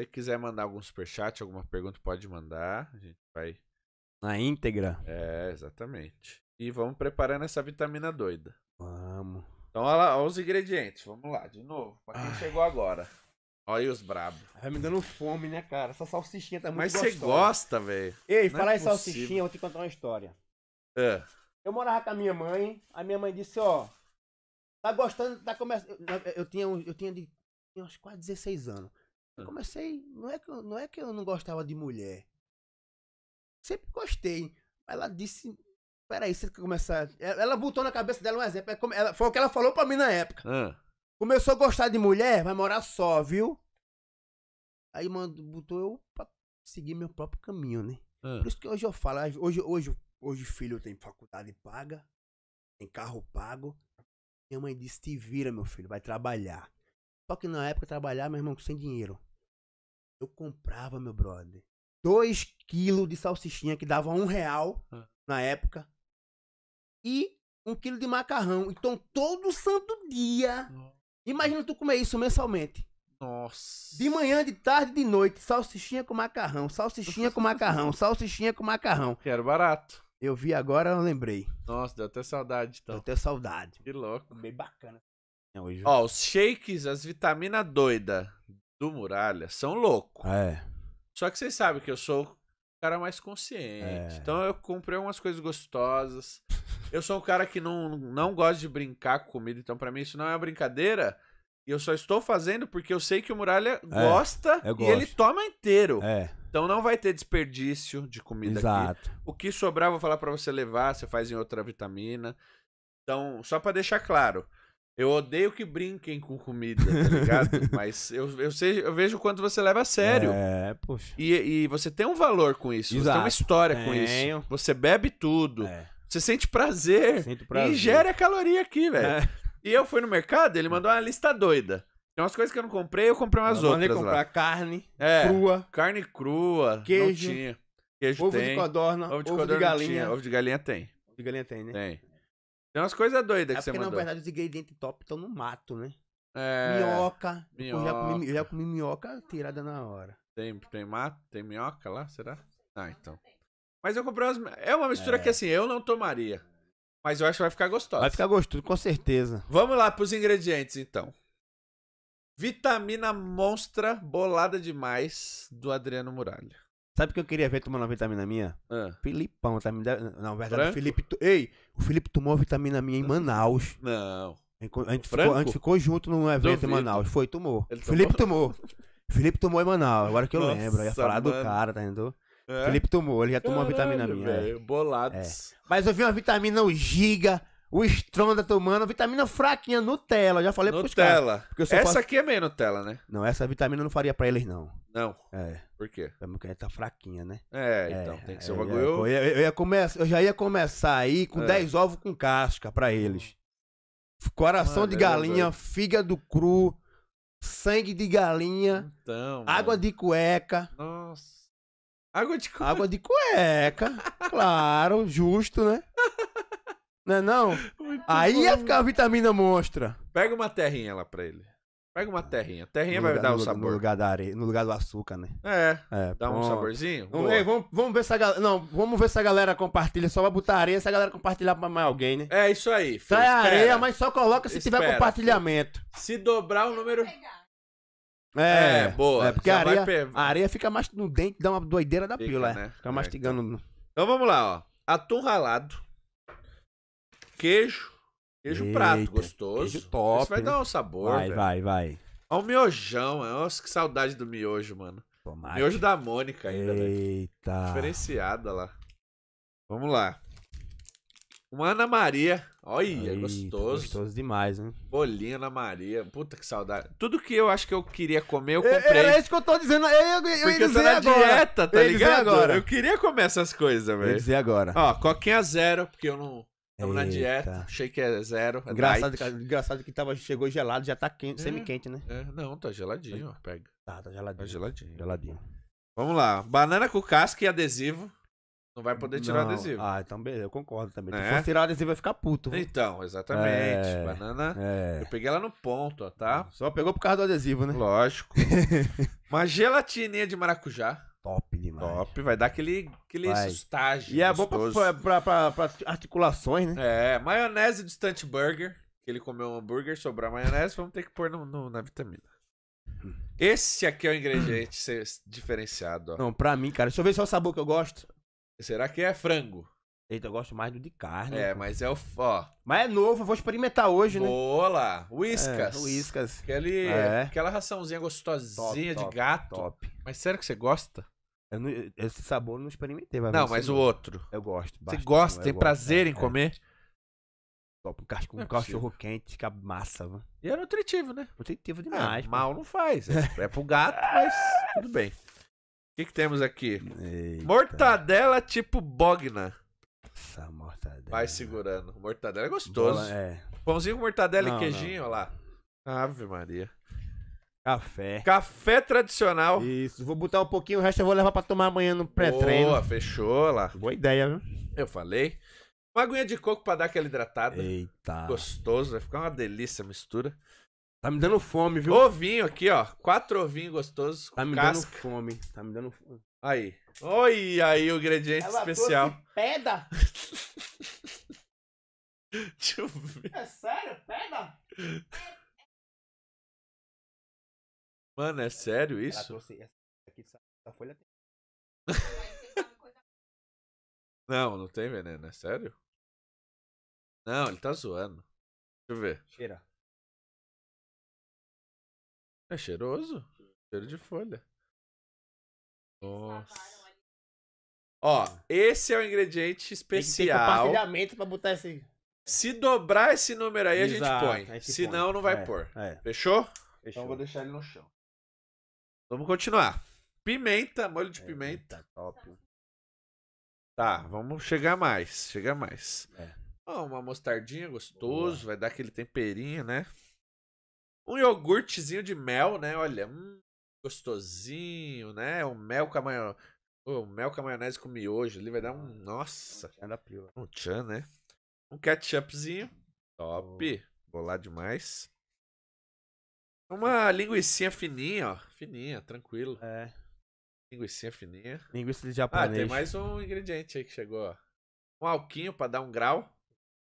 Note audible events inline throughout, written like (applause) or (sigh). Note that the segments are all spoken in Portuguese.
Se quiser mandar algum superchat, alguma pergunta, pode mandar. A gente vai. Na íntegra? É, exatamente. E vamos preparando essa vitamina doida. Vamos. Então, olha, lá, olha os ingredientes. Vamos lá, de novo. Pra quem Ai. Ah. chegou agora. Olha os brabos. Tá me dando fome, né, cara? Essa salsichinha tá muito Mas gostosa. Mas você gosta, velho. Ei, Não falar é em salsichinha, eu vou te contar uma história. É. Eu morava com a minha mãe, a minha mãe disse, ó, tá gostando, tá começando... Eu, eu, tinha, eu tinha de tinha quase 16 anos. Eu hum. comecei. Não é, que, não é que eu não gostava de mulher. Sempre gostei. Ela disse. Peraí, você começar. Ela botou na cabeça dela um exemplo. É ela, foi o que ela falou pra mim na época. Começou a gostar de mulher, vai morar só, viu? Aí mandou botou eu pra seguir meu próprio caminho, né? Por isso que hoje eu falo, hoje, hoje, hoje filho tem faculdade paga, tem carro pago. Minha mãe disse, te vira, meu filho, vai trabalhar. Só que na época trabalhar, meu irmão, sem dinheiro. Eu comprava, meu brother, 2 quilos de salsichinha que dava um real ah. na época. E um quilo de macarrão. Então, todo santo dia. Imagina tu comer isso mensalmente. Nossa. De manhã, de tarde, de noite, salsichinha com macarrão, salsichinha com macarrão, salsichinha com macarrão. Que era barato. Eu vi agora, eu lembrei. Nossa, deu até saudade, então. Deu até saudade. Que louco. Bem bacana. hoje... Ó, os shakes, as vitaminas doida do Muralha são loucos. É. Só que vocês sabem que eu sou o cara mais consciente. É. Então eu comprei umas coisas gostosas. Eu sou um cara que não, não gosta de brincar com comida, então para mim isso não é uma brincadeira. E eu só estou fazendo porque eu sei que o Muralha é, gosta e ele toma inteiro. É. Então não vai ter desperdício de comida Exato. aqui. O que sobrar, vou falar para você levar, você faz em outra vitamina. Então, só para deixar claro, eu odeio que brinquem com comida, tá ligado? (laughs) Mas eu, eu, sei, eu vejo o quanto você leva a sério. É, poxa. E, e você tem um valor com isso, Exato. você tem uma história Tenho. com isso. Você bebe tudo. É. Você sente prazer. Sinto prazer. E gera caloria aqui, velho. É. E eu fui no mercado, ele mandou uma lista doida. Tem umas coisas que eu não comprei, eu comprei umas eu mandei outras. Mandei comprar lá. carne é, crua. Carne crua. Queijo. Não tinha. Queijo ovo tem. de codorna. Ovo de, ovo codorna de galinha. Ovo de galinha tem. Ovo de galinha tem, né? Tem. Tem umas coisas doidas é que você mandou. Porque, na verdade, os ingredientes top estão no mato, né? É... Minhoca. minhoca. Eu, já comi, eu já comi minhoca tirada na hora. Tem, tem mato? Tem minhoca lá? Será? Ah, então. Mas eu comprei umas. É uma mistura é. que assim, eu não tomaria. Mas eu acho que vai ficar gostosa. Vai ficar gostoso, com certeza. Vamos lá pros ingredientes, então. Vitamina Monstra Bolada Demais, do Adriano Muralha. Sabe o que eu queria ver tomando uma vitamina minha? Ah. Filipão, tá me Não, verdade, Franco? o Felipe. Ei, o Felipe tomou vitamina minha em Manaus. Não. A gente, ficou, a gente ficou, junto num evento Duvido. em Manaus. Foi, tomou. Ele Felipe tomou. Felipe tomou em Manaus, agora que eu Nossa, lembro. Eu ia falar mano. do cara, tá entendendo? É. Felipe tomou, ele já tomou Caralho, uma vitamina minha. Véio, é. Bolados. É. Mas eu vi uma vitamina o Giga o estronda tá tomando, vitamina fraquinha, Nutella. Já falei Nutella. Pros caras, essa faço... aqui é meio Nutella, né? Não, essa vitamina eu não faria pra eles, não. Não. É. Por quê? É porque tá fraquinha, né? É, é então, tem que ser um bagulho. Eu, ia, eu, ia começar, eu já ia começar aí com é. 10 ovos com casca pra eles. Hum. Coração de galinha, é fígado cru, sangue de galinha, então, água de cueca. Nossa. Água de cueca. Água de cueca, (laughs) claro, justo, né? Não é não? Muito Aí bom. ia ficar a vitamina monstra. Pega uma terrinha lá pra ele. Pega uma terrinha. Terrinha vai dar o um sabor. No lugar, da areia, no lugar do açúcar, né? É. é dá pronto. um saborzinho. Vamos, ei, vamos, vamos, ver se a galera. Não, vamos ver se a galera compartilha. Só vai botar areia se a galera compartilhar pra mais alguém, né? É isso aí. Filho, Sai espera. areia, mas só coloca se espera, tiver compartilhamento. Filho. Se dobrar o número. É, é, boa. É porque a areia, per... a areia fica mais no dente, dá uma doideira da fica, pílula. É. Né? Fica mastigando. Então. então vamos lá, ó. Atum ralado queijo. Queijo Eita, prato, gostoso. Queijo top. Isso vai dar um sabor. Vai, vai, vai. Olha o miojão, mano. É, Nossa, que saudade do miojo, mano. Tomate. Miojo da Mônica ainda, velho. Eita. Né? Diferenciada lá. Vamos lá. Uma Ana Maria. Olha, Eita, gostoso. Gostoso demais, né? Bolinha Ana Maria. Puta que saudade. Tudo que eu acho que eu queria comer, eu é, comprei. É, é isso que eu tô dizendo. Eu, eu, eu Porque eu tô tá na agora. dieta, tá ligado? Agora. Eu queria comer essas coisas, velho. Eu dizer agora. Ó, coquinha zero, porque eu não Estamos na dieta, shake é zero. É engraçado, que, engraçado que tava, chegou gelado, já tá quente, é, semi-quente, né? É, não, tá geladinho, ó, pega. Tá, tá geladinho. Tá geladinho. Geladinho. Vamos lá, banana com casca e adesivo. Não vai poder tirar não. o adesivo. Ah, então beleza, eu concordo também. É? Se for tirar o adesivo, vai ficar puto. Viu? Então, exatamente. É... Banana, é. eu peguei ela no ponto, ó, tá? Só pegou por causa do adesivo, né? Lógico. (laughs) Uma gelatininha de maracujá top demais. Top, vai dar aquele, aquele vai. sustágio. E é bom pra, articulações, né? É, maionese do Stunt Burger. Que ele comeu um hambúrguer, sobrou maionese, vamos ter que pôr no, no, na vitamina. Esse aqui é o ingrediente (clears throat) diferenciado, ó. Não, pra mim, cara, deixa eu ver só o sabor que eu gosto. Será que é frango? Eita, eu gosto mais do de carne. É, mas é o. Ó. Mas é novo, eu vou experimentar hoje, Boa né? Boa lá. Whiskas. É, whiskas. Aquele, é. Aquela raçãozinha gostosinha top, de top, gato. Top. Mas sério que você gosta? Não, esse sabor eu não experimentei. Mas não, mas o outro. Eu gosto. Bastante, você gosta, tem gosto, prazer é, em é. comer. Top, é um cachorro, um cachorro quente, que massa, mano. E é nutritivo, né? Nutritivo é, demais. mal não faz. É, é pro gato, mas tudo bem. O que, que temos aqui? Eita. Mortadela tipo Bogna. Nossa, mortadela. Vai segurando. Mortadela é gostoso. Bola, é. Pãozinho com mortadela não, e queijinho, olha lá. Ave Maria. Café. Café tradicional. Isso, vou botar um pouquinho, o resto eu vou levar pra tomar amanhã no pré-treino. Boa, fechou lá. Boa ideia, viu? Eu falei. Uma aguinha de coco pra dar aquela hidratada. Eita. Gostoso, vai ficar uma delícia a mistura. Tá me dando fome, viu? Ovinho aqui, ó. Quatro ovinhos gostosos. Tá me casca. dando fome. Tá me dando fome. Aí. Oi, aí o ingrediente Ela especial. Peda? (laughs) Deixa eu ver. É sério? Peda? Mano, é sério isso? Não, não tem veneno, é sério? Não, ele tá zoando. Deixa eu ver. Cheira. É cheiroso? Cheiro de folha. Nossa. Ó, hum. esse é o ingrediente especial. Tem que ter compartilhamento pra botar esse. Se dobrar esse número aí, Exato, a gente põe. Senão, não vai é, pôr. É. Fechou? Fechou? Então vou deixar ele no chão. Vamos continuar. Pimenta, molho de é, pimenta. Top. Tá, vamos chegar mais. Chegar mais. É. Ó, uma mostardinha gostoso, Boa. vai dar aquele temperinho, né? Um iogurtezinho de mel, né? Olha, hum, gostosinho, né? O é mel com a maionese. O mel com a maionese com miojo ali vai dar um. Ah, nossa! Um tchan, né? Um ketchupzinho. Top! Bolar demais. Uma linguiçinha fininha, ó. Fininha, tranquilo. É. Linguiçinha fininha. Linguiça de japonês. Ah, tem mais um ingrediente aí que chegou, ó. Um alquinho pra dar um grau.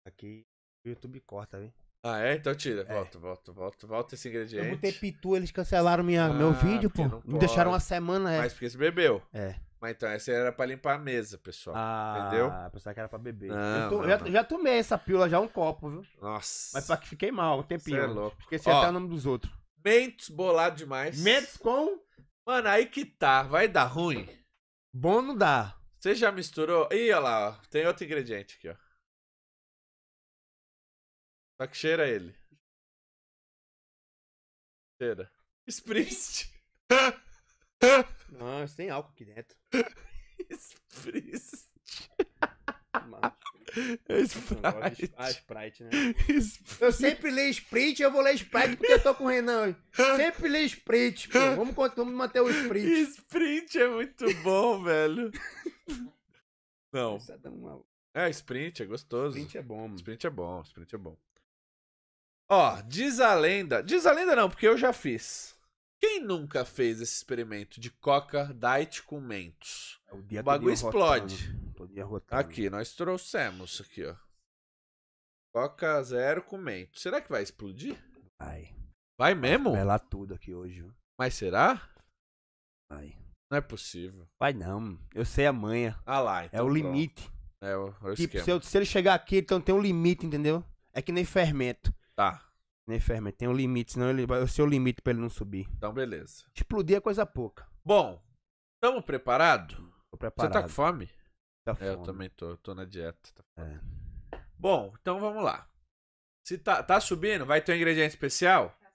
Aqui o YouTube corta, viu? Ah, é? Então tira. Volta, é. volta, volta, volta esse ingrediente. Eu botei pitu, eles cancelaram minha, ah, meu vídeo, pô. Me deixaram uma semana, é. Mas porque você bebeu. É. Mas então, essa era pra limpar a mesa, pessoal. Ah, entendeu? Ah, pensava que era pra beber. Não, eu não, já, não. já, tomei essa pílula, já um copo, viu? Nossa. Mas pra que fiquei mal, um tempinho. Cê é louco. Esqueci Ó, até o nome dos outros. Mentos bolado demais. Mentos com? Mano, aí que tá. Vai dar ruim. Bom não dá. Você já misturou? Ih, olha lá, ó. Tem outro ingrediente aqui, ó. Só que cheira ele. Cheira. (laughs) Sprint. Não, isso tem álcool aqui dentro. (laughs) Sprint. É Sprite. Ah, Sprite, né? Sprite. Eu sempre leio Sprite, eu vou ler Sprite porque eu tô com o Renan. Sempre leio Sprite, pô. Vamos, vamos manter o Sprite. Sprint é muito bom, (laughs) velho. Não. É, Sprint é gostoso. Sprint é bom. Mano. Sprint é bom, Sprint é bom. Ó, diz a lenda. Diz a lenda não, porque eu já fiz. Quem nunca fez esse experimento de coca diet com mentos? É, o, o bagulho explode. Aqui, nós trouxemos aqui, ó. Coca zero com mentos. Será que vai explodir? Vai. Vai mesmo? Vai lá tudo aqui hoje. Viu? Mas será? Vai. Não é possível. Vai não. Eu sei a manha. Ah lá, é então É o pronto. limite. É o, é o tipo, se, eu, se, ele chegar aqui, então tem um limite, entendeu? É que nem fermento. Tá. Nem tem um limite, senão ele vai o seu limite pra ele não subir. Então, beleza. Explodir é coisa pouca. Bom, estamos preparados? Tô preparado. Você tá com fome? Tá fome. É, eu também tô, eu tô na dieta. Tá é. Bom, então vamos lá. Se tá, tá subindo, vai ter um ingrediente especial? Tá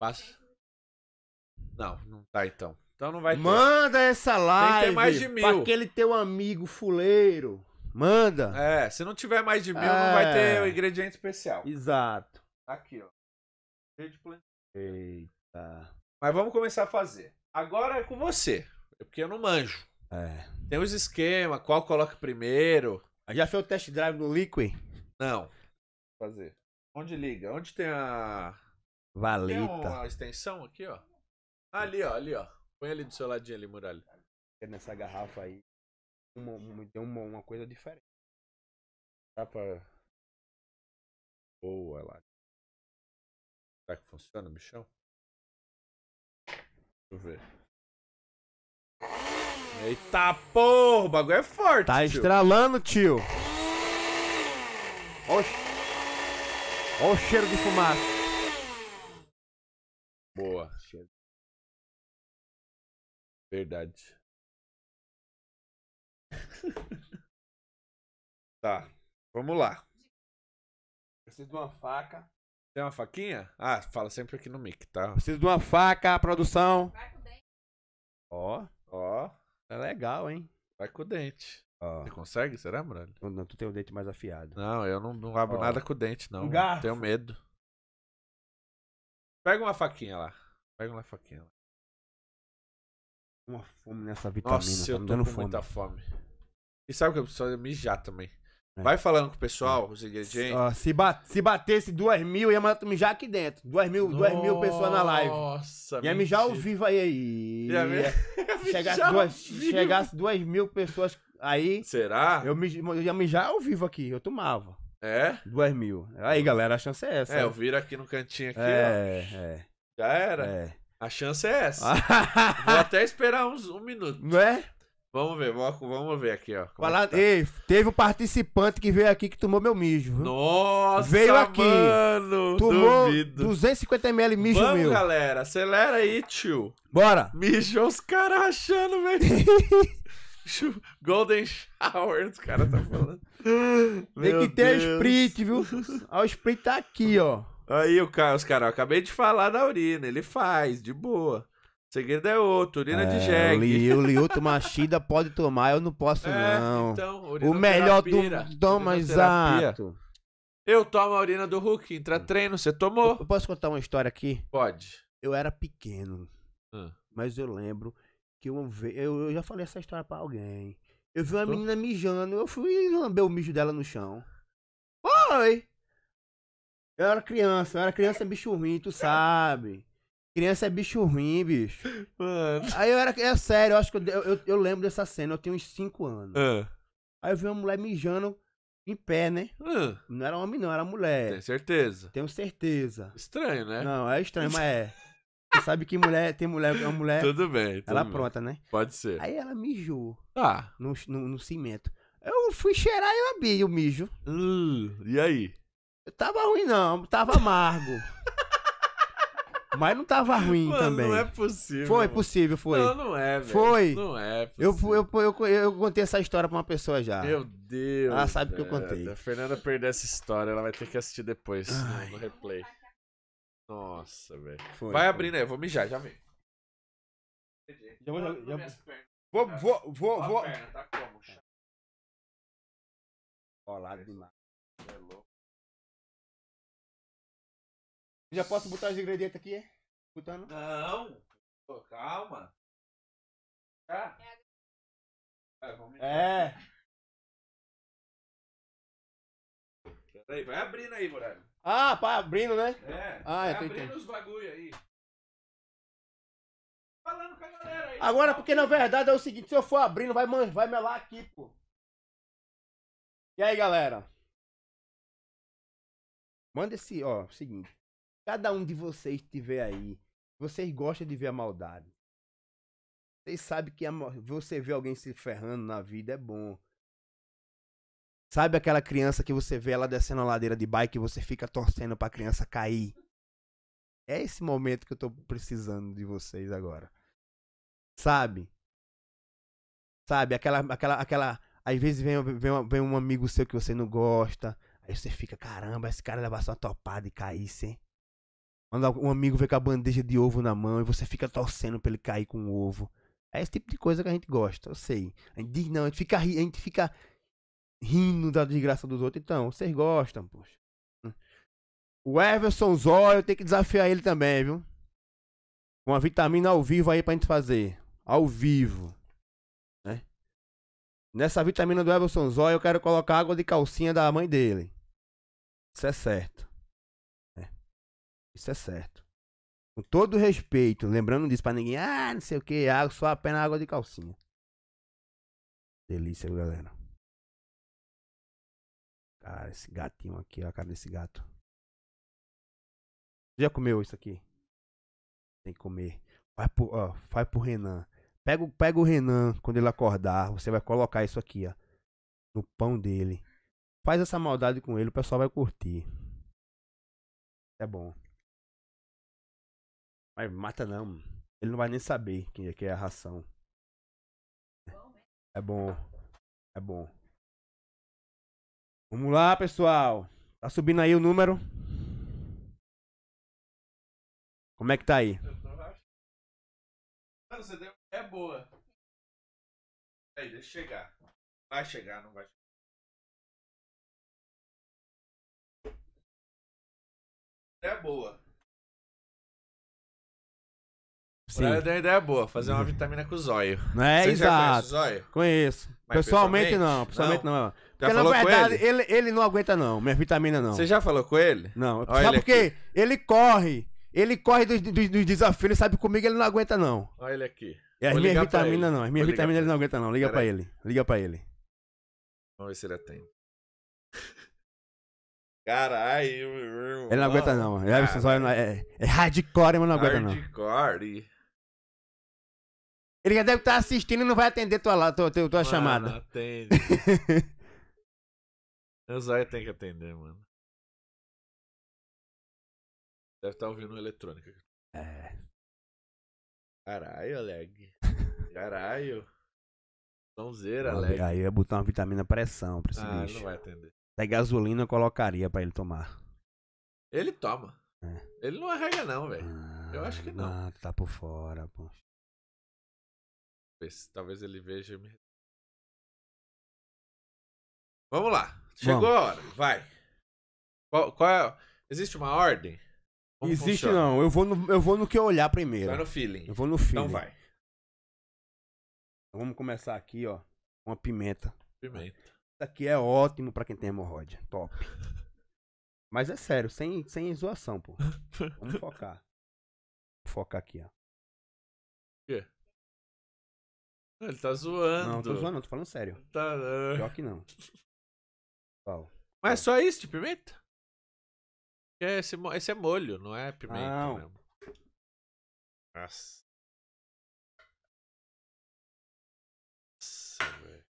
Passa. Não, não tá então. Então não vai ter. Manda essa live Tem que ter mais de mil. pra aquele teu amigo fuleiro. Manda. É, se não tiver mais de mil, é. não vai é. ter o ingrediente especial. Exato. Aqui, ó. Rede Eita. Mas vamos começar a fazer. Agora é com você. Porque eu não manjo. É. Tem os esquemas, qual coloca primeiro. Já fez o test drive no Liquid? Não. Vou fazer. Onde liga? Onde tem a. Valeta. Tem uma extensão aqui, ó. Ali, ó, ali, ó. Põe ali do seu ladinho ali, muralha. Nessa garrafa aí uma, me deu uma, uma coisa diferente. Dá pra. Boa lá. Será que funciona, bichão? Deixa eu ver. Eita porra, o bagulho é forte. Tá tio. estralando, tio. Oxi. Olha o cheiro de fumaça. Boa, cheiro. Verdade. (laughs) tá, vamos lá. Preciso de uma faca. Tem uma faquinha? Ah, fala sempre aqui no mic, tá? Preciso de uma faca, produção. Vai com o dente. Ó, ó. É legal, hein? Vai com o dente. Ó. Você consegue, será, Muralho? não, tu tem o dente mais afiado. Não, eu não, não abro ó. nada com o dente, não. Um garfo. Tenho medo. Pega uma faquinha lá. Pega uma faquinha lá uma fome nessa vitamina. Nossa, tá eu tô dando com fome. muita fome. E sabe o que eu preciso é mijar também. É. Vai falando com o pessoal, é. os ingredientes. Ah, se, ba se batesse 2 mil, ia mandar tu mijar aqui dentro. 2 mil, mil pessoas na live. Nossa, Ia mentira. mijar ao vivo aí. aí. Ia, ia, (laughs) ia chegasse, duas, chegasse duas mil pessoas aí. Será? Eu, mij eu ia mijar ao vivo aqui, eu tomava. É? 2 mil. Aí, galera, a chance é essa. É, aí. eu viro aqui no cantinho aqui, é, ó. É. Já era. É. A chance é essa. (laughs) Vou até esperar uns um minuto. Não é? Vamos ver, vamos, vamos ver aqui, ó. É Falar, tá. Ei, teve um participante que veio aqui que tomou meu mijo. Viu? Nossa, veio aqui. Mano, tomou duvido. 250 ml mijo vamos, meu. galera, acelera aí, tio. Bora. Mijou os caras achando, velho. (laughs) Golden Shower, os caras tá falando. Tem meu que ter Deus. o sprint, viu? o sprint tá aqui, ó. Aí o cara, os caras, acabei de falar da urina, ele faz, de boa. O segredo é outro, urina é, de jegue. O Lioto Machida pode tomar, eu não posso (laughs) é, não. Então, o melhor do toma exato. Eu tomo a urina do Hulk, entra hum. treino, você tomou. Eu, eu, posso contar uma história aqui? Pode. Eu era pequeno, hum. mas eu lembro que uma vez, eu, eu já falei essa história para alguém. Eu vi uma Tô? menina mijando, eu fui lamber o mijo dela no chão. Oi! Eu era criança, eu era criança é. bicho ruim, tu sabe. Criança é bicho ruim, bicho. Mano. Aí eu era. É sério, eu acho que eu, eu, eu lembro dessa cena, eu tenho uns 5 anos. Uh. Aí eu vi uma mulher mijando em pé, né? Uh. Não era homem, não, era mulher. Tem certeza. Tenho certeza. Estranho, né? Não, é estranho, mas é. Você sabe que mulher, tem mulher, é uma mulher. Tudo bem, tudo Ela bem. pronta, né? Pode ser. Aí ela mijou. Ah. No, no, no cimento. Eu fui cheirar e eu abri o mijo. Uh, e aí? Tava ruim, não. Tava amargo. (laughs) Mas não tava ruim Mano, também. Não é possível. Foi mano. possível, foi. Não, não é, velho. Foi. Não é possível. Eu, eu, eu, eu contei essa história pra uma pessoa já. Meu Deus. Ela sabe o que eu contei. A Fernanda perder essa história, ela vai ter que assistir depois Ai. no replay. Nossa, velho. Vai abrir, abrindo aí, vou mijar, já mesmo. Já vou, já, já... vou, vou, vou, vou. Perna, tá como? Olá demais. É louco. Já posso botar os ingredientes aqui? É? Botando? Não! Pô, calma! Tá? Ah. É. Peraí, vai abrindo aí, Morelli. Ah, pá, abrindo, né? É. Ah, vai abrindo os bagulho aí. Falando com a galera aí. Agora, porque na verdade é o seguinte, se eu for abrindo, vai, vai melar aqui, pô. E aí, galera? Manda esse, ó, seguinte cada um de vocês estiver aí, vocês gostam de ver a maldade. Vocês sabem que a, você vê alguém se ferrando na vida é bom. Sabe aquela criança que você vê ela descendo a ladeira de bike e você fica torcendo pra criança cair? É esse momento que eu tô precisando de vocês agora. Sabe? Sabe? Aquela. aquela, aquela às vezes vem, vem, vem um amigo seu que você não gosta. Aí você fica, caramba, esse cara leva só uma topada e caísse, hein? Quando um amigo vem com a bandeja de ovo na mão e você fica torcendo pra ele cair com o ovo. É esse tipo de coisa que a gente gosta, eu sei. A gente diz, não, a gente fica, ri, a gente fica rindo da desgraça dos outros. Então, vocês gostam, poxa. O Everson Zóio tem que desafiar ele também, viu? Uma vitamina ao vivo aí pra gente fazer. Ao vivo. Né? Nessa vitamina do Everson Zóio eu quero colocar água de calcinha da mãe dele. Isso é certo. Isso é certo. Com todo respeito, lembrando disso pra ninguém, ah, não sei o que, água, só apenas água de calcinha. Delícia, galera. Cara, esse gatinho aqui, olha a cara desse gato. Já comeu isso aqui? Tem que comer. Vai pro, ó, vai pro Renan. Pega, pega o Renan quando ele acordar. Você vai colocar isso aqui, ó. No pão dele. Faz essa maldade com ele, o pessoal vai curtir. É bom. Mas mata não. Ele não vai nem saber quem é que é a ração. É bom. É bom. Vamos lá, pessoal. Tá subindo aí o número? Como é que tá aí? É boa. Aí, deixa chegar. Vai chegar, não vai chegar. É boa. Sim. Praia é ideia boa, fazer uma vitamina com o zóio. (laughs) É, né? Você exato. zóio? Conheço. Pessoalmente, pessoalmente, não, pessoalmente não. não. Porque na verdade, ele? ele? Ele, não aguenta não, minha vitamina não. Você já falou com ele? Não. Olha sabe por quê? Ele corre. Ele corre dos, dos, dos desafios, ele sabe comigo, ele não aguenta não. Olha ele aqui. E é, as minhas vitaminas não, as minhas vitaminas ele não é aguenta não. Liga para ele. Liga para ele. Vamos ver se ele atende. (laughs) Caralho, meu irmão. Ele não aguenta não. Cara. É, é, é hardcore, mas não aguenta hardcore. não. Hardcore. Ele já deve estar tá assistindo e não vai atender tua, tua, tua, tua mano, chamada. atende. o (laughs) Zóio tem que atender, mano. Deve estar tá ouvindo eletrônica. É. Caralho, Aleg. Caralho. Tãozeira, Aleg. Aí eu ia botar uma vitamina pressão pra esse ah, bicho. Ah, não vai atender. Até gasolina eu colocaria pra ele tomar. Ele toma. É. Ele não arrega não, velho. Ah, eu acho que não. Ah, tá por fora, pô. Talvez ele veja e me. Vamos lá. Chegou Vamos. a hora. Vai. Qual, qual é... Existe uma ordem? Como Existe funciona? não. Eu vou, no, eu vou no que eu olhar primeiro. Vai no feeling. Eu vou no então feeling. Então vai. Então vamos começar aqui, ó. Uma pimenta. Pimenta. Isso aqui é ótimo pra quem tem hemorroide. Top. Mas é sério, sem, sem zoação, pô. (laughs) Vamos focar. Vou focar aqui, ó. O quê? Ele tá zoando. Não, tô zoando, tô falando sério. Tá, é. Pior que não. Qual? Mas é só isso de pimenta? É, esse, esse é molho, não é pimenta não. mesmo. Nossa. Nossa, velho.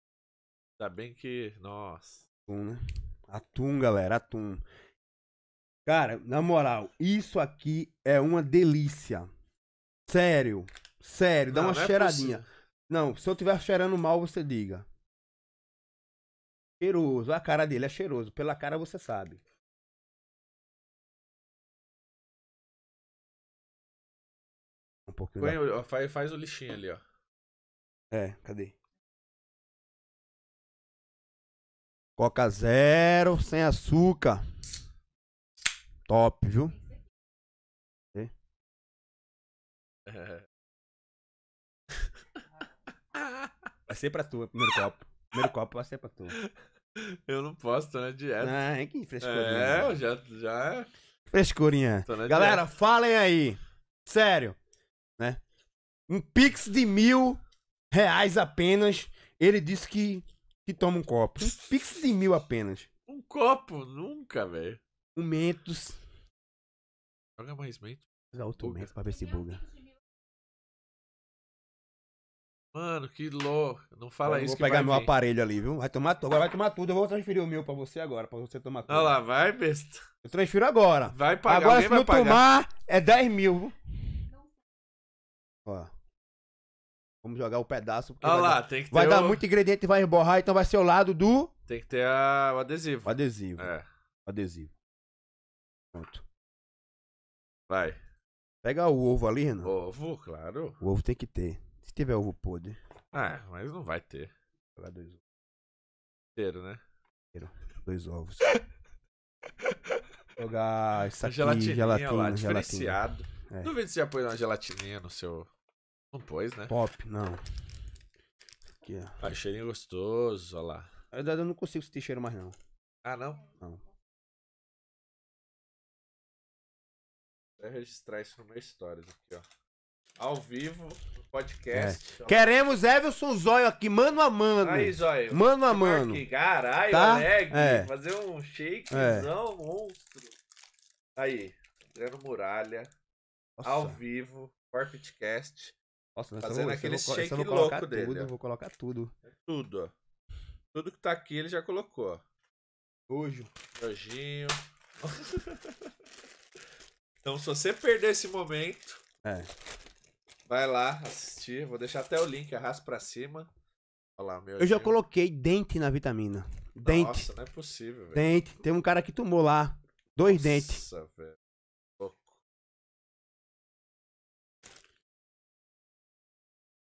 Tá bem que. Nossa. Atum, né? Atum, galera, atum. Cara, na moral, isso aqui é uma delícia. Sério, sério, dá não, uma não cheiradinha. É não, se eu estiver cheirando mal, você diga. Cheiroso. A cara dele é cheiroso. Pela cara você sabe. Um pouquinho. Põe, da... faz, faz o lixinho ali, ó. É, cadê? Coca zero, sem açúcar. Top, viu? (laughs) É. Vai ser pra tu, primeiro copo. Primeiro copo vai ser pra tu. Eu não posso, tô na dieta. Ah, é que frescurinha. É, né? eu já. já... É. Frescurinha. Galera, dieta. falem aí. Sério. Né? Um pix de mil reais apenas. Ele disse que, que toma um copo. Um pix de mil apenas. Um copo? Nunca, velho. Um mentos. Joga mais mentos. Joga outro mentos pra ver se buga. Mano, que louco. Não fala eu isso. Vou que pegar meu vir. aparelho ali, viu? Vai tomar tudo. Agora vai tomar tudo. Eu vou transferir o meu pra você agora, pra você tomar tudo. Olha lá, vai, besta. Eu transfiro agora. Vai pagar. Agora, se não tomar, é 10 mil. Ó. Vamos jogar o um pedaço. Olha lá, dar, tem que ter Vai o... dar muito ingrediente e vai emborrar, então vai ser o lado do... Tem que ter a... o adesivo. O adesivo. É. O adesivo. Pronto. Vai. Pega o ovo ali, Renan. Ovo, claro. O ovo tem que ter. Se tiver ovo podre. Ah, mas não vai ter. Vou jogar dois ovos. Inteiro, né? Inteiro. Dois ovos. (laughs) jogar isso aqui, gelatina, lá, diferenciado. É. Duvido se já pôs uma gelatininha no seu... Não pôs, né? Pop, não. Aqui, ó. Ah, cheirinho gostoso, ó lá. Na verdade, eu não consigo sentir cheiro mais, não. Ah, não? Não. vou registrar isso no meu Stories aqui, ó ao vivo, podcast. É. Queremos Everson Zóio aqui, mano a mano. Aí, Zóio. Mano a mano. Aqui. Caralho, tá? alegre. É. Fazer um shakezão, é. monstro. Aí, Zero Muralha, Nossa. ao vivo, podcast. Nossa, fazendo aquele vou, shake vou louco tudo, dele. Vou colocar tudo. É tudo. Tudo que tá aqui ele já colocou. Nojo. Nojinho. (laughs) então, se você perder esse momento... É. Vai lá assistir. Vou deixar até o link, arrasta pra cima. Olha lá, meu. Eu já coloquei dente na vitamina. Dente. Nossa, não é possível, velho. Dente. Tem um cara que tomou lá. Dois Nossa, dentes. Nossa, velho.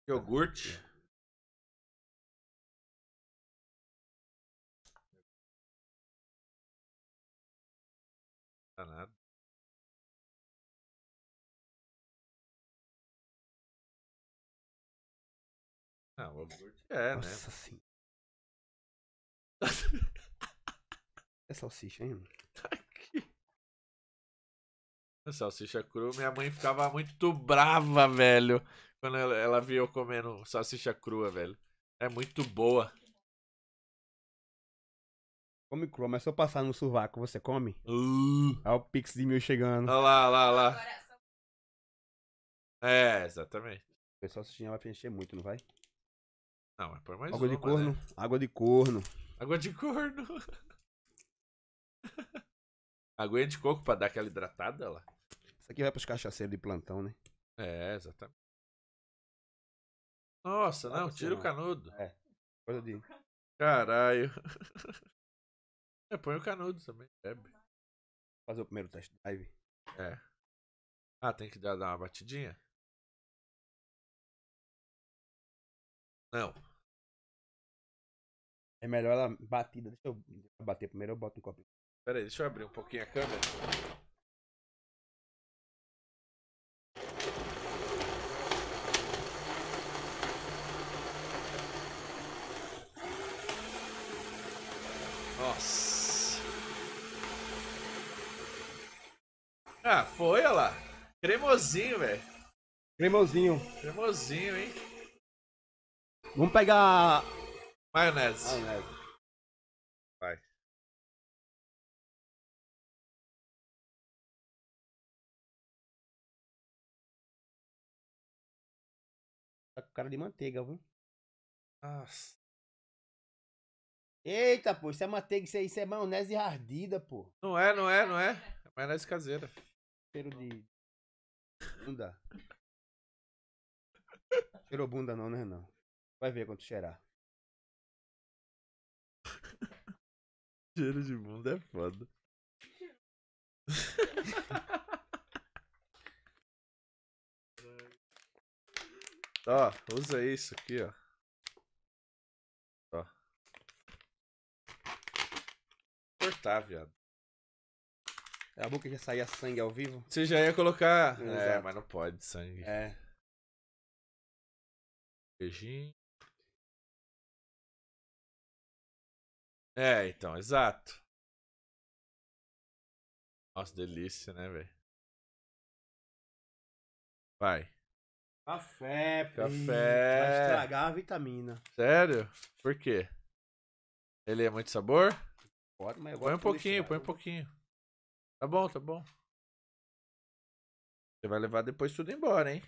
Iogurte. Tá nada. É, Nossa, né? Nossa, (laughs) é salsicha, hein? Tá aqui. A é salsicha crua. Minha mãe ficava muito brava, velho. Quando ela, ela viu eu comendo salsicha crua, velho. É muito boa. Come crua, mas se eu passar no sovaco, você come? Uh. Olha o pix de mil chegando. Olha lá, olha lá, olha lá. É, é, exatamente. O pessoal assistindo vai preencher muito, não vai? Não, mas põe mais Água uma, de corno. Né? Água de corno. Água de corno. (laughs) Aguinha de coco pra dar aquela hidratada lá. Isso aqui vai pros cachaceiros de plantão, né? É, exatamente. Nossa, tá não, tira o canudo. É. Coisa de. Caralho. (laughs) é, põe o canudo também, bebe. Fazer o primeiro test drive. É. Ah, tem que dar uma batidinha? Não. É melhor ela batida. Deixa eu bater primeiro, eu boto um copo. Pera aí, deixa eu abrir um pouquinho a câmera. Nossa. Ah, foi, olha lá. Cremosinho, velho. Cremosinho. Cremosinho, hein? Vamos pegar Maionese. Maionese. Vai. Tá com cara de manteiga, viu? Nossa. Eita, pô, isso é manteiga, isso é, isso é maionese ardida, pô. Não é, não é, não é. É maionese caseira. Cheiro de. Bunda. Cheirou bunda não, né, não. Vai ver quanto cheirar. Cheiro de mundo é foda. ó, usa isso aqui, ó. Ó. Cortar, viado. É a boca já saía sangue ao vivo? Você já ia colocar. É, mas não pode sangue. É. Beijinho. É, então, exato. Nossa, delícia, né, velho? Vai. Café, Café. Pri, vai estragar a vitamina. Sério? Por quê? Ele é muito sabor? Pode, mas eu Põe um pouquinho, põe um pouquinho. Tá bom, tá bom. Você vai levar depois tudo embora, hein?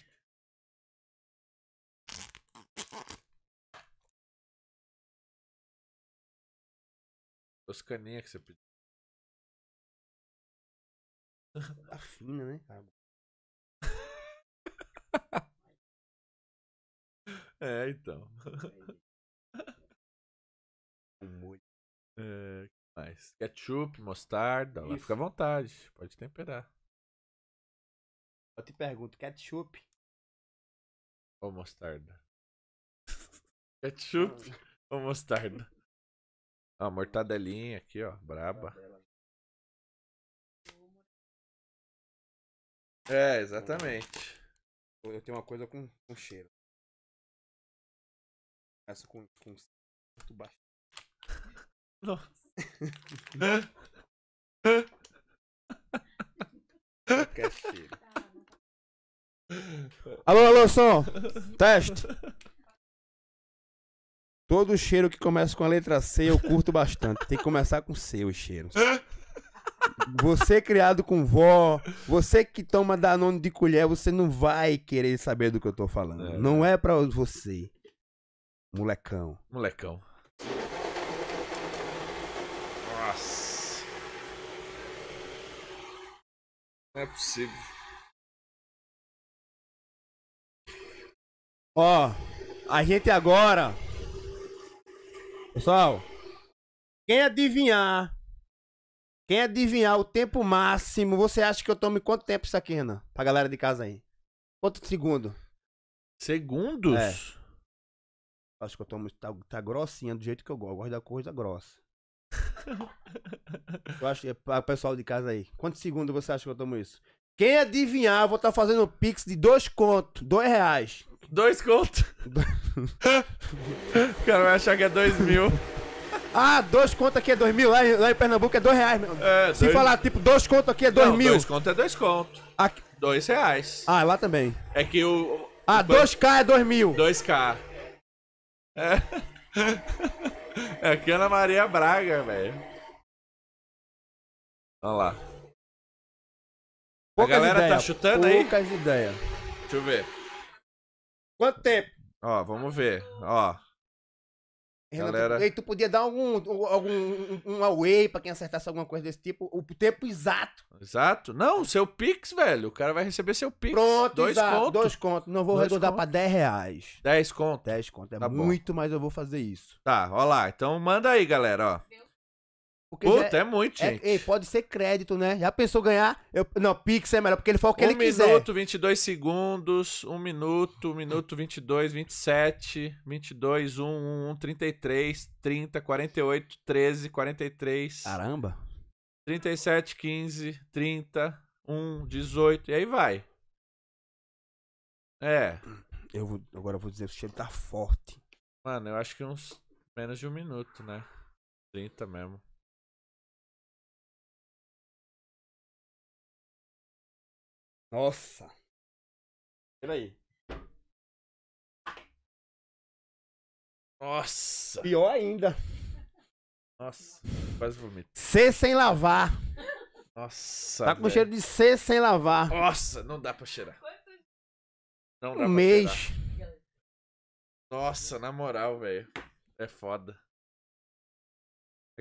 os canetas que você pediu. Tá fina, né? é, então. (laughs) é, que mais? Ketchup, mostarda, lá fica à vontade, pode temperar. Eu te pergunto, ketchup? Ou mostarda? ketchup ou mostarda? Ó, mortadelinha aqui, ó, braba. É, exatamente. Eu tenho uma coisa com, com cheiro. Essa com, com muito baixo. Nossa. Quer cheiro. Alô, alô, som. Teste. Todo cheiro que começa com a letra C eu curto bastante. Tem que começar com C os cheiros. Você criado com vó, você que toma Danone de colher, você não vai querer saber do que eu tô falando. É, não é pra você. Molecão. Molecão. Nossa. Não é possível. Ó, a gente agora Pessoal, quem adivinhar. Quem adivinhar o tempo máximo, você acha que eu tome quanto tempo isso aqui, Renan? Pra galera de casa aí. Quanto segundo? Segundos? É. Acho que eu tomo. Tá, tá grossinha do jeito que eu gosto. Eu gosto da coisa grossa. (laughs) eu acho que é pra pessoal de casa aí. Quantos segundos você acha que eu tomo isso? Quem adivinhar, eu vou estar tá fazendo um pix de dois contos, dois reais. Dois conto. o (laughs) cara vai achar que é dois mil. Ah, dois conto aqui é dois mil. Lá em, lá em Pernambuco é dois reais, meu. É, Se dois... falar, tipo, dois conto aqui é dois Não, mil. Dois conto é dois conto. Aqui... Dois reais. Ah, lá também. É que o. Ah, dois 2K é dois mil. Dois k É. (laughs) É que Ana Maria Braga, velho. Olha lá. Poucas a galera ideia, tá chutando poucas aí? Poucas ideias. Deixa eu ver. Quanto tempo? Ó, vamos ver. Ó. Renan, Galera... tu, aí tu podia dar algum, algum um, um away pra quem acertasse alguma coisa desse tipo, o tempo exato. Exato? Não, seu Pix, velho. O cara vai receber seu Pix. Pronto, dois exato. Conto. Dois contos. Não vou reduzir arredondar pra 10 reais. 10 contos, 10 contos É tá muito, bom. mas eu vou fazer isso. Tá, ó lá. Então manda aí, galera, ó. Porque Puta, é, é muito, é, Ei, pode ser crédito, né? Já pensou ganhar? Eu, não, Pix é melhor, porque ele fala o que um ele minuto, quiser. 1 minuto, 22 segundos, 1 um minuto, 1 minuto, 22, 27, 22, 1, 1, 1, 33, 30, 48, 13, 43. Caramba. 37, 15, 30, 1, 18, e aí vai. É. Eu vou, agora eu vou dizer, o cheiro tá forte. Mano, eu acho que uns menos de um minuto, né? 30 mesmo. Nossa! Peraí. Nossa! Pior ainda. Nossa, quase vomito. C sem lavar. Nossa. Tá com cheiro de C sem lavar. Nossa, não dá pra cheirar. Não dá um pra mês. Cheirar. Nossa, na moral, velho. É foda.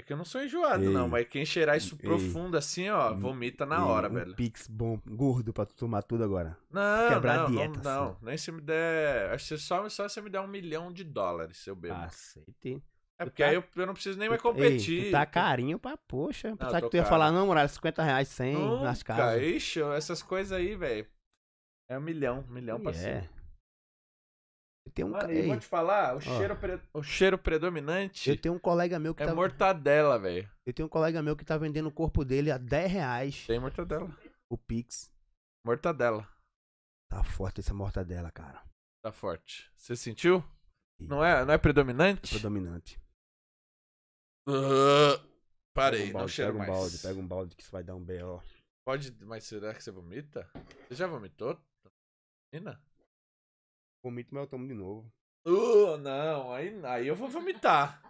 É que eu não sou enjoado, Ei. não, mas quem cheirar isso Ei. profundo assim, ó, vomita na Ei, hora, um velho. Pix bom, gordo pra tu tomar tudo agora. Não, Quebrar não, a dieta, não, assim. Nem se me der. Acho que só, só se me der um milhão de dólares, seu eu bebo. Aceitei. É porque tá... aí eu, eu, não preciso nem mais competir. Tá, ei, tu tá carinho pra poxa. Pensar que tu ia caro. falar, não, morar 50 reais, 100 Nunca. nas casas. Ixi, essas coisas aí, velho. É um milhão, um milhão pra é. cima. Tem um Mano, vou te falar, o, cheiro pre... o cheiro predominante. Eu tenho um colega meu que é tá. mortadela, velho. Eu tenho um colega meu que tá vendendo o corpo dele a 10 reais. Tem mortadela. O Pix. Mortadela. Tá forte essa mortadela, cara. Tá forte. Você sentiu? Não é, não é predominante? É predominante. Uh, parei, um balde, não cheiro mais. Pega um balde, pega um balde que isso vai dar um B.O. Pode, mas será que você vomita? Você já vomitou? Menina? Vomito, mas eu tomo de novo. Uh, não, aí, aí eu vou vomitar.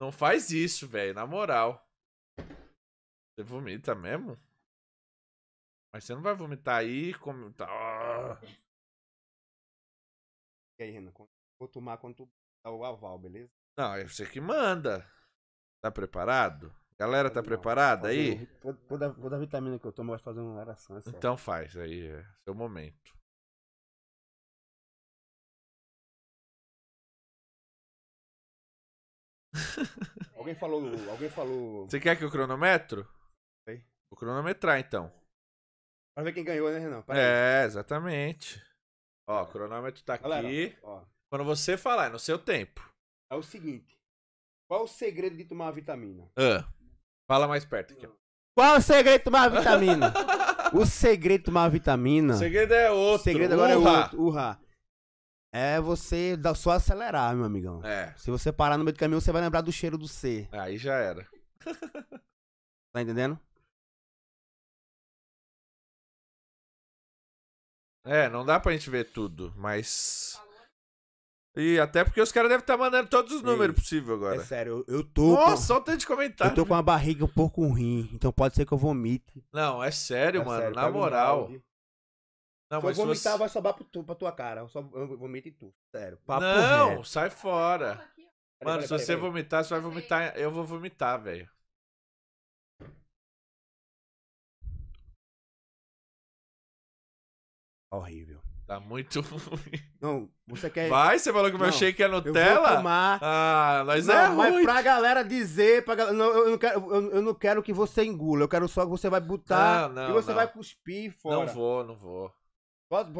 Não faz isso, velho, na moral. Você vomita mesmo? Mas você não vai vomitar aí como. Tá. Ah. E aí, Renan? Vou tomar quando tu dá o aval, beleza? Não, é você que manda. Tá preparado? Galera, tá preparada aí? Toda, toda, vitamina que eu tomo vai fazer uma oração. É então faz aí, é seu momento. (laughs) alguém falou. Alguém falou. Você quer que eu cronometro? Sei. Vou cronometrar então. Pra ver quem ganhou, né, Renan? é, aí. exatamente. Ó, o cronômetro tá Galera, aqui. Ó. Quando você falar, é no seu tempo. É o seguinte. Qual o segredo de tomar vitamina? Ah, fala mais perto aqui. Qual o segredo de tomar vitamina? (laughs) o segredo de tomar vitamina. O segredo é outro. O segredo agora é outro. Urra é você só acelerar, meu amigão. É. Se você parar no meio do caminho, você vai lembrar do cheiro do C. Aí já era. (laughs) tá entendendo? É, não dá pra gente ver tudo, mas. E até porque os caras devem estar tá mandando todos os números possíveis agora. É sério, eu, tô. Nossa, com... olha de comentário. Eu tô com a barriga um pouco ruim, então pode ser que eu vomite. Não, é sério, é mano, sério, na moral. Mal, não, mas se eu vomitar, você... vai sobrar pra, tu, pra tua cara. Eu, só, vomito em tu, sério. Papo não, reto. sai fora. Mano, se você vomitar, você vai vomitar. Eu vou vomitar, velho. Horrível. Tá muito (laughs) ruim. Não, você quer. Vai, você falou que não, eu é Nutella? Eu vou tomar. Ah, nós não, é ruim. Mas pra galera dizer, pra galera. Não, eu não, quero, eu, eu não quero que você engula, eu quero só que você vai botar. Ah, não, e você não. vai cuspir fora. Não vou, não vou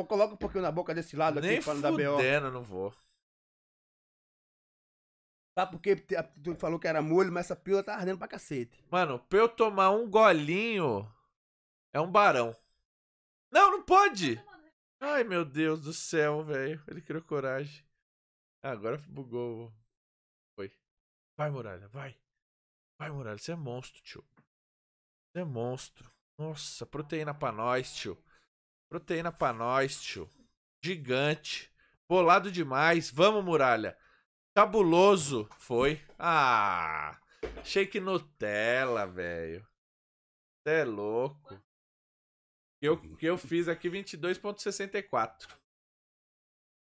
colocar um pouquinho na boca desse lado aqui, Nem falando fudendo, da BO. não vou. Tá porque tu falou que era molho, mas essa pílula tá ardendo pra cacete. Mano, pra eu tomar um golinho, é um barão. Não, não pode! Ai, meu Deus do céu, velho. Ele criou coragem. Ah, agora bugou. Foi. Vai, Muralha, vai. Vai, Muralha, você é monstro, tio. Você é monstro. Nossa, proteína pra nós, tio. Proteína pra nós, tio. Gigante. Bolado demais. Vamos, muralha. Cabuloso. Foi. Ah. Shake Nutella, velho. Você é louco. eu, que eu fiz aqui 22.64.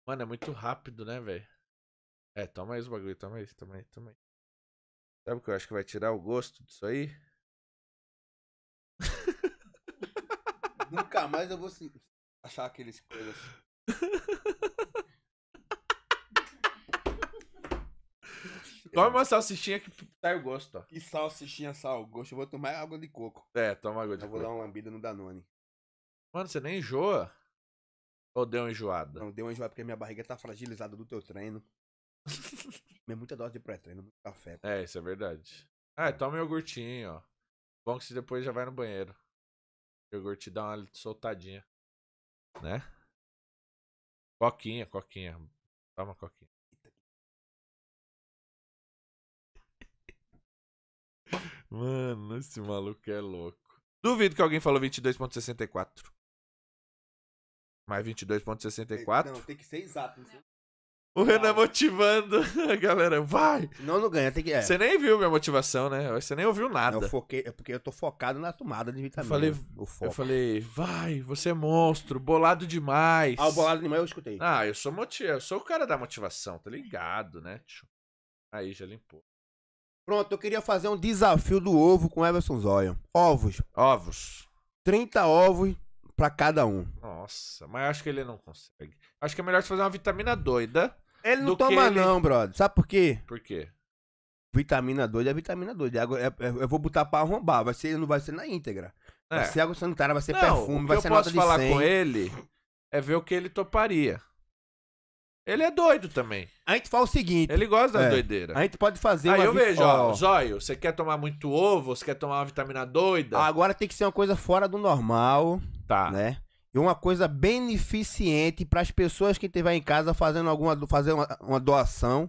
Mano, é muito rápido, né, velho? É, toma aí os bagulho, toma aí, toma aí, toma aí. Sabe o que eu acho que vai tirar o gosto disso aí? (laughs) Nunca mais eu vou achar aqueles coisas. Toma (laughs) é uma salsichinha que sai o gosto, ó. Que salsichinha sal gosto. Eu vou tomar água de coco. É, toma água de eu coco. Eu vou dar uma lambida no Danone. Mano, você nem enjoa? Ou deu uma enjoada? Não, deu uma enjoada porque minha barriga tá fragilizada do teu treino. (laughs) Minha muita dose de pré-treino, muito café. Pô. É, isso é verdade. Ah, é. toma um iogurtinho, ó. Bom que você depois já vai no banheiro. Iogurte te dá uma soltadinha. Né? Coquinha, coquinha. Toma coquinha. Mano, esse maluco é louco. Duvido que alguém falou 22.64. Mais 22.64? Não, tem que ser exato. Não o Renan motivando (laughs) a galera. Vai! Não, não ganha, tem que. É. Você nem viu minha motivação, né? Você nem ouviu nada. eu foquei, é porque eu tô focado na tomada de vitamina. Eu falei, eu falei, vai, você é monstro, bolado demais. Ah, o bolado demais eu escutei. Ah, eu sou motivo, eu sou o cara da motivação, tá ligado, né? Aí já limpou. Pronto, eu queria fazer um desafio do ovo com Everson Zóio Ovos. Ovos. 30 ovos para cada um. Nossa, mas acho que ele não consegue. Acho que é melhor você fazer uma vitamina doida. Ele não toma, ele... não, brother. Sabe por quê? Por quê? Vitamina 2 é vitamina 2. Água, é, é, eu vou botar pra arrombar. Vai ser, não vai ser na íntegra. É. Vai ser água sanitária, vai ser não, perfume, vai ser nota de 100. eu posso falar com ele é ver o que ele toparia. Ele é doido também. A gente fala o seguinte. Ele gosta das é, doideiras. A gente pode fazer Aí eu vejo, ó, ó, zóio, você quer tomar muito ovo? Você quer tomar uma vitamina doida? Agora tem que ser uma coisa fora do normal. Tá. Né? e uma coisa beneficente para as pessoas que estiver em casa fazendo alguma fazer uma, uma doação.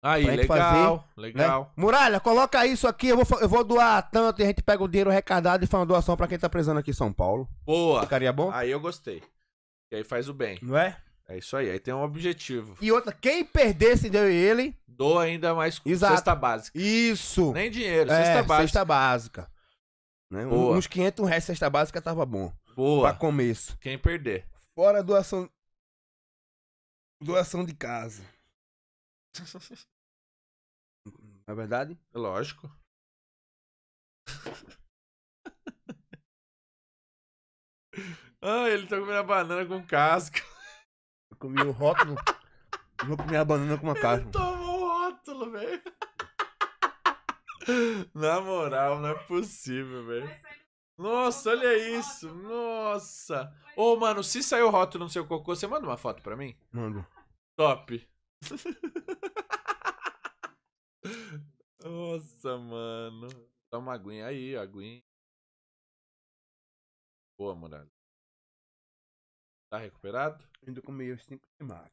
Aí, legal, fazer, né? legal. Né? Muralha, coloca isso aqui, eu vou, eu vou doar tanto e a gente pega o dinheiro arrecadado e faz uma doação para quem tá precisando aqui em São Paulo. Boa. Ficaria bom? Aí eu gostei. E aí faz o bem. Não é? É isso aí, aí tem um objetivo. E outra, quem perder se deu ele. Doa ainda mais Exato. cesta básica. Isso. Nem dinheiro, é, cesta básica. Cesta básica. Né? Uns 500 reais cesta básica tava bom. Boa. Pra começo. Quem perder. Fora doação. Doação de casa. (laughs) Não é verdade? É lógico. (laughs) ah, ele tá comendo a banana com casca. Eu comi o rótulo. vou comer a banana com uma casca. Ele tomou o rótulo, velho. (laughs) Na moral, não é possível, velho. Nossa, olha isso. Nossa. Ô, oh, mano, se saiu o rótulo no seu cocô, você manda uma foto pra mim? Mando. Top. (laughs) Nossa, mano. Toma uma aguinha aí, aguinha. Boa, moral. Tá recuperado? Ainda comi os 5 de mac.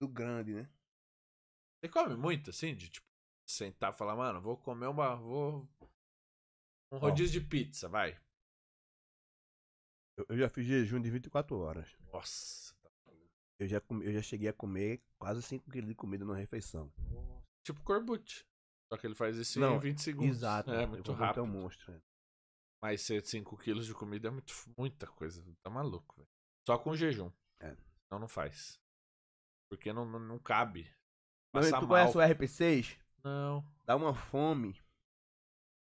Do grande, né? Você come muito, assim? De, tipo, sentar e falar, mano, vou comer uma... Vou um rodízio de pizza, vai. Eu, eu, já fiz jejum de 24 horas. Nossa. Tá eu já, eu já cheguei a comer quase 5 quilos de comida numa refeição. Tipo corbute. Só que ele faz isso Não, em 20 segundos. Exato. É, é muito rápido. É um monstro. É. Mas 5 quilos de comida é muito, muita coisa. Tá maluco, velho. Só com jejum. É. Não, não faz. Porque não, não, não cabe. Mas tu mal. conhece o RP6? Não. Dá uma fome.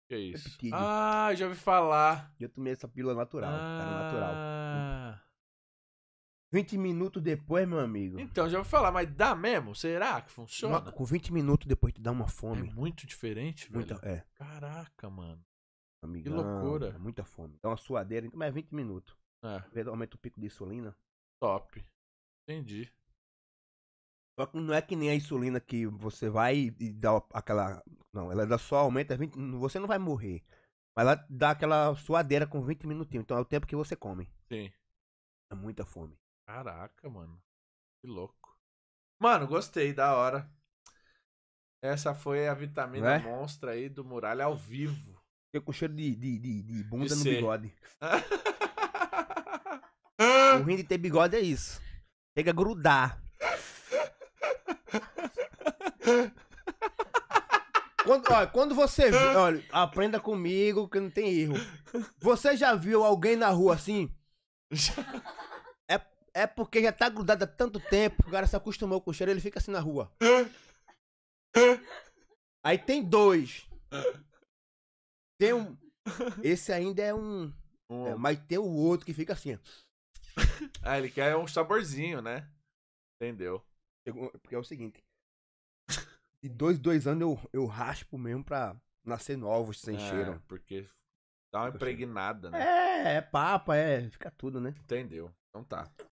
Que é isso? Peptídeo. Ah, já ouvi falar. eu tomei essa pílula natural. Ah. natural. 20 minutos depois, meu amigo. Então, já ouvi falar, mas dá mesmo? Será que funciona? Uma, com 20 minutos depois te dá uma fome. É muito diferente, velho. é. Caraca, mano. Amigão, que loucura. É muita fome. Dá uma suadeira, então, mas 20 minutos. É. Aumenta o pico de insulina. Top. Entendi. Só que não é que nem a insulina que você vai e dá aquela não, ela dá só aumenta 20. Você não vai morrer. Mas ela dá aquela suadeira com 20 minutinhos. Então é o tempo que você come. Sim. É muita fome. Caraca, mano. Que louco. Mano, gostei, da hora. Essa foi a vitamina é? monstra aí do Muralha ao vivo. Fiquei com cheiro de, de, de, de bunda de no bigode. (laughs) o ruim de ter bigode é isso. Chega a grudar. (laughs) Quando, olha, quando você. Olha, aprenda comigo que não tem erro. Você já viu alguém na rua assim? (laughs) É, é porque já tá grudado há tanto tempo, o cara se acostumou com o cheiro, ele fica assim na rua. Aí tem dois. Tem um. Esse ainda é um. um... É, mas tem o outro que fica assim. Ah, ele quer um saborzinho, né? Entendeu? Porque é o seguinte de dois, dois anos eu, eu raspo mesmo pra nascer novos sem é, cheiro. Porque dá uma impregnada, né? É, é papa, é. Fica tudo, né? Entendeu. Então tá.